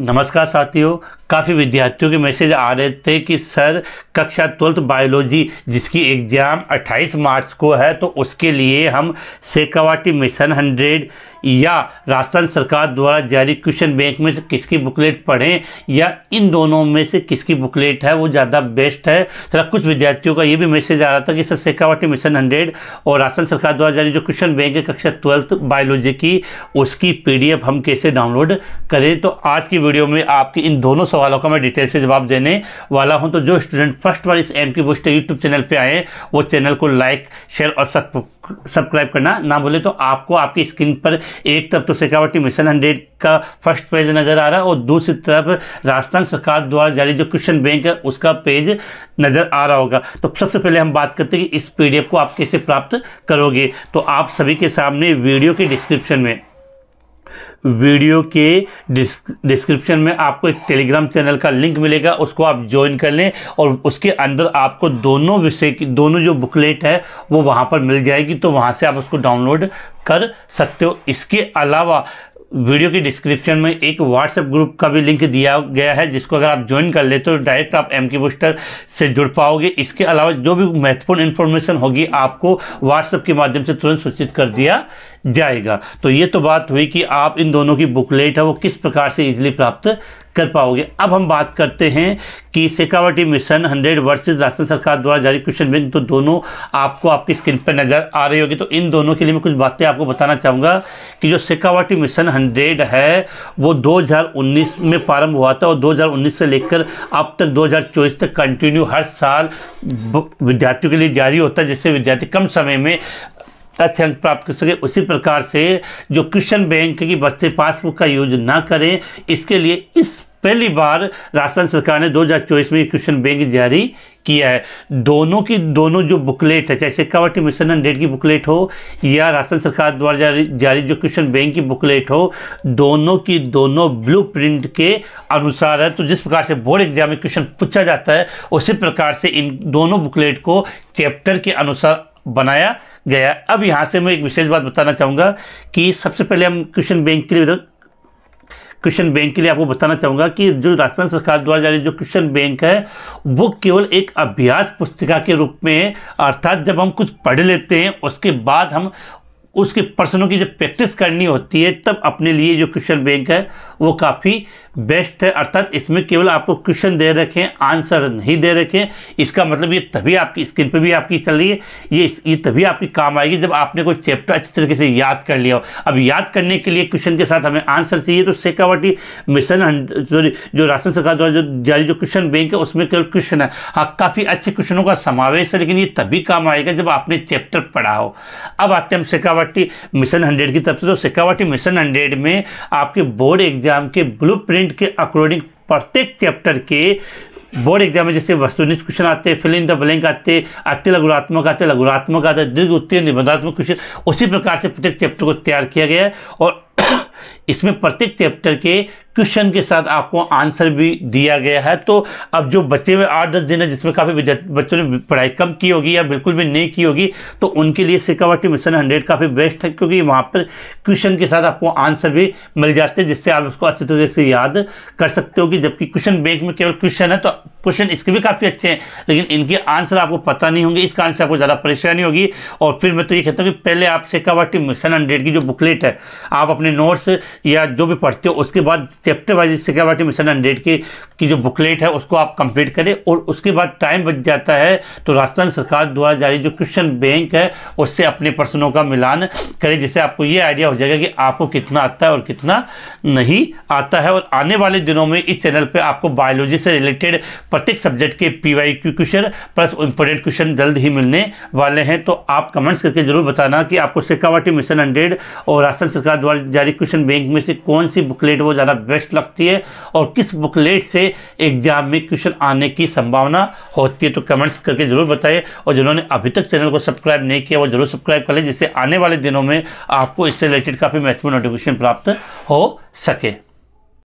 नमस्कार साथियों काफ़ी विद्यार्थियों के मैसेज आ रहे थे कि सर कक्षा ट्वेल्थ बायोलॉजी जिसकी एग्ज़ाम 28 मार्च को है तो उसके लिए हम सेकावाटी मिशन 100 या राजस्थान सरकार द्वारा जारी क्वेश्चन बैंक में से किसकी बुकलेट पढ़ें या इन दोनों में से किसकी बुकलेट है वो ज़्यादा बेस्ट है तरह तो कुछ विद्यार्थियों का ये भी मैसेज आ रहा था कि सर शेखावटी मिशन हंड्रेड और राजस्थान सरकार द्वारा जारी जो क्वेश्चन बैंक है कक्षा ट्वेल्थ बायोलॉजी की उसकी पी हम कैसे डाउनलोड करें तो आज की वीडियो में आपके इन दोनों सवालों का मैं डिटेल से जवाब देने वाला हूँ तो जो स्टूडेंट फर्स्ट बार इस एम की बुस्ट यूट्यूब चैनल पर आए वो चैनल को लाइक शेयर और सब्सक्राइब करना ना बोले तो आपको आपकी स्क्रीन पर एक तरफ तो सेकावटी मिशन हंड्रेड का फर्स्ट पेज नज़र आ रहा है और दूसरी तरफ राजस्थान सरकार द्वारा जारी जो क्वेश्चन बैंक है उसका पेज नज़र आ रहा होगा तो सबसे पहले हम बात करते हैं कि इस पीडीएफ को आप कैसे प्राप्त करोगे तो आप सभी के सामने वीडियो के डिस्क्रिप्शन में वीडियो के डिस्क्रिप्शन में आपको एक टेलीग्राम चैनल का लिंक मिलेगा उसको आप ज्वाइन कर लें और उसके अंदर आपको दोनों विषय की दोनों जो बुकलेट है वो वहाँ पर मिल जाएगी तो वहाँ से आप उसको डाउनलोड कर सकते हो इसके अलावा वीडियो के डिस्क्रिप्शन में एक व्हाट्सएप ग्रुप का भी लिंक दिया गया है जिसको अगर आप ज्वाइन कर लेते हो तो डायरेक्ट आप एम की बुस्टर से जुड़ पाओगे इसके अलावा जो भी महत्वपूर्ण इन्फॉर्मेशन होगी आपको व्हाट्सएप के माध्यम से तुरंत सूचित कर दिया जाएगा तो ये तो बात हुई कि आप इन दोनों की बुकलेट है वो किस प्रकार से इजिली प्राप्त कर पाओगे अब हम बात करते हैं कि सेकावटी मिशन 100 वर्सेस राजस्थान सरकार द्वारा जारी क्वेश्चन बैंक तो दोनों आपको आपकी स्क्रीन पर नज़र आ रही होगी तो इन दोनों के लिए मैं कुछ बातें आपको बताना चाहूँगा कि जो सेकावटी मिशन 100 है वो 2019 में प्रारंभ हुआ था और 2019 से लेकर अब तक 2024 तक कंटिन्यू हर साल विद्यार्थियों के लिए जारी होता है जिससे विद्यार्थी कम समय में अच्छे अंक प्राप्त कर सके उसी प्रकार से जो क्वेश्चन बैंक की बच्चे पासबुक का यूज ना करें इसके लिए इस पहली बार राजस्थान सरकार ने 2024 में क्वेश्चन बैंक जारी किया है दोनों की दोनों जो बुकलेट है चाहे शेखावटी मिशन एंड डेट की बुकलेट हो या राजस्थान सरकार द्वारा जारी जारी जो क्वेश्चन बैंक की बुकलेट हो दोनों की दोनों ब्लू प्रिंट के अनुसार है तो जिस प्रकार से बोर्ड एग्जाम में क्वेश्चन पूछा जाता है उसी प्रकार से इन दोनों बुकलेट को चैप्टर के अनुसार बनाया गया अब यहाँ से मैं एक विशेष बात बताना चाहूँगा कि सबसे पहले हम क्वेश्चन बैंक के लिए क्वेश्चन बैंक के लिए आपको बताना चाहूँगा कि जो राजस्थान सरकार द्वारा जारी जो क्वेश्चन बैंक है वो केवल एक अभ्यास पुस्तिका के रूप में अर्थात जब हम कुछ पढ़ लेते हैं उसके बाद हम उसके प्रश्नों की जब प्रैक्टिस करनी होती है तब अपने लिए जो क्वेश्चन बैंक है वो काफ़ी बेस्ट है अर्थात इसमें केवल आपको क्वेश्चन दे रखें आंसर नहीं दे रखें इसका मतलब ये तभी आपकी स्क्रीन पर भी आपकी चल रही है ये ये तभी आपकी काम आएगी जब आपने कोई चैप्टर अच्छे तरीके से याद कर लिया हो अब याद करने के लिए क्वेश्चन के साथ हमें आंसर चाहिए तो शेखावाटी मिशन सॉरी जो राशन सरकार द्वारा जो जारी जो क्वेश्चन बैंक है उसमें केवल क्वेश्चन है हाँ काफ़ी अच्छे क्वेश्चनों का समावेश है लेकिन ये तभी काम आएगा जब आपने चैप्टर पढ़ा हो अब आते हम शेखावाटी सिक्कावाटी मिशन हंड्रेड की तरफ से तो सिक्कावाटी मिशन हंड्रेड में आपके बोर्ड एग्जाम के ब्लू के अकॉर्डिंग प्रत्येक चैप्टर के बोर्ड एग्जाम में जैसे वस्तुनिष्ठ क्वेश्चन आते हैं फिल इन द ब्लैंक आते अति लघुरात्मक आते लघुरात्मक आते दीर्घ उत्तीर्ण निबंधात्मक क्वेश्चन उसी प्रकार से प्रत्येक चैप्टर को तैयार किया गया है और इसमें प्रत्येक चैप्टर के क्वेश्चन के साथ आपको आंसर भी दिया गया है तो अब जो बच्चे हुए आठ दस दिन है जिसमें काफ़ी बच्चों ने पढ़ाई कम की होगी या बिल्कुल भी नहीं की होगी तो उनके लिए सिकावटी मिशन हंड्रेड काफ़ी बेस्ट है क्योंकि वहां पर क्वेश्चन के साथ आपको आंसर भी मिल जाते हैं जिससे आप उसको अच्छे तरीके से याद कर सकते हो कि जबकि क्वेश्चन बैंक में केवल क्वेश्चन है तो क्वेश्चन इसके भी काफ़ी अच्छे हैं लेकिन इनके आंसर आपको पता नहीं होंगे इस कारण से आपको ज़्यादा परेशानी होगी और फिर मैं तो ये कहता हूँ कि पहले आप सिकावटी मिशन हंड्रेड की जो बुकलेट है आप अपने नोट्स या जो भी पढ़ते हो उसके बाद चैप्टर वाइज सिक्योरिटी मिशन हंड्रेड की, की जो बुकलेट है उसको आप कंप्लीट करें और उसके बाद टाइम बच जाता है तो राजस्थान सरकार द्वारा जारी जो क्वेश्चन बैंक है उससे अपने प्रश्नों का मिलान करें जिससे आपको ये आइडिया हो जाएगा कि आपको कितना आता है और कितना नहीं आता है और आने वाले दिनों में इस चैनल पर आपको बायोलॉजी से रिलेटेड प्रत्येक सब्जेक्ट के P Y Q question plus important question जल्द ही मिलने वाले हैं तो आप कमेंट्स करके जरूर बताना कि आपको सिक्कावाटी मिशन हंड्रेड और राजस्थान सरकार द्वारा जारी क्वेश्चन क्वेश्चन बैंक में से कौन सी बुकलेट वो ज़्यादा बेस्ट लगती है और किस बुकलेट से एग्जाम में क्वेश्चन आने की संभावना होती है तो कमेंट्स करके ज़रूर बताइए और जिन्होंने अभी तक चैनल को सब्सक्राइब नहीं किया वो जरूर सब्सक्राइब कर लें जिससे आने वाले दिनों में आपको इससे रिलेटेड काफ़ी महत्वपूर्ण नोटिफिकेशन प्राप्त हो सके